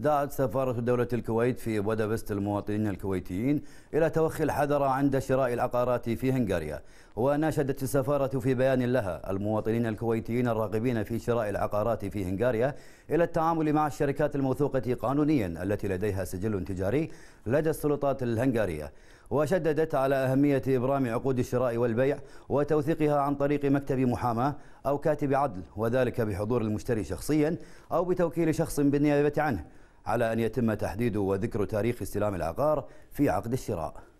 دعت سفارة دولة الكويت في بودابست المواطنين الكويتيين إلى توخي الحذر عند شراء العقارات في هنغاريا وناشدت السفارة في بيان لها المواطنين الكويتيين الراغبين في شراء العقارات في هنغاريا إلى التعامل مع الشركات الموثوقة قانونيا التي لديها سجل تجاري لدى السلطات الهنغارية وشددت على أهمية إبرام عقود الشراء والبيع وتوثيقها عن طريق مكتب محاماة أو كاتب عدل وذلك بحضور المشتري شخصيا أو بتوكيل شخص بالنيابة عنه على أن يتم تحديد وذكر تاريخ استلام العقار في عقد الشراء